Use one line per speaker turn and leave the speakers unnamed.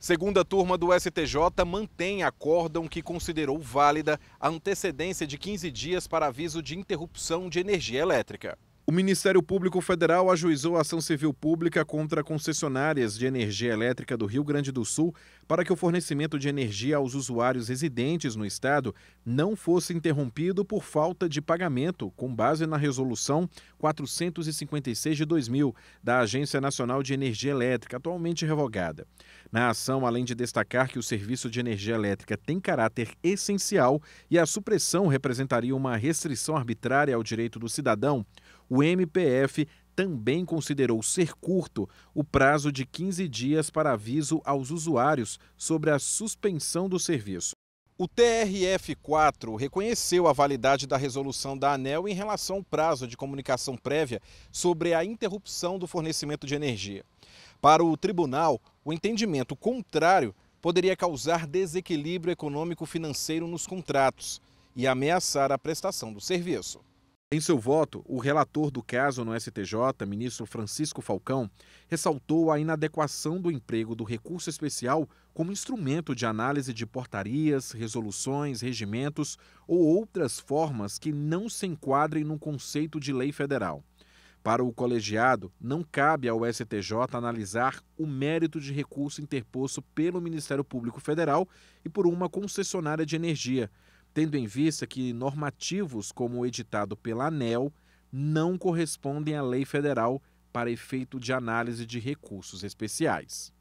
Segunda turma do STJ mantém acórdão que considerou válida a antecedência de 15 dias para aviso de interrupção de energia elétrica. O Ministério Público Federal ajuizou a ação civil pública contra concessionárias de energia elétrica do Rio Grande do Sul para que o fornecimento de energia aos usuários residentes no estado não fosse interrompido por falta de pagamento, com base na Resolução 456 de 2000 da Agência Nacional de Energia Elétrica, atualmente revogada. Na ação, além de destacar que o serviço de energia elétrica tem caráter essencial e a supressão representaria uma restrição arbitrária ao direito do cidadão, o MPF também considerou ser curto o prazo de 15 dias para aviso aos usuários sobre a suspensão do serviço. O TRF4 reconheceu a validade da resolução da ANEL em relação ao prazo de comunicação prévia sobre a interrupção do fornecimento de energia. Para o tribunal, o entendimento contrário poderia causar desequilíbrio econômico-financeiro nos contratos e ameaçar a prestação do serviço. Em seu voto, o relator do caso no STJ, ministro Francisco Falcão, ressaltou a inadequação do emprego do recurso especial como instrumento de análise de portarias, resoluções, regimentos ou outras formas que não se enquadrem no conceito de lei federal. Para o colegiado, não cabe ao STJ analisar o mérito de recurso interposto pelo Ministério Público Federal e por uma concessionária de energia, tendo em vista que normativos como o editado pela ANEL não correspondem à lei federal para efeito de análise de recursos especiais.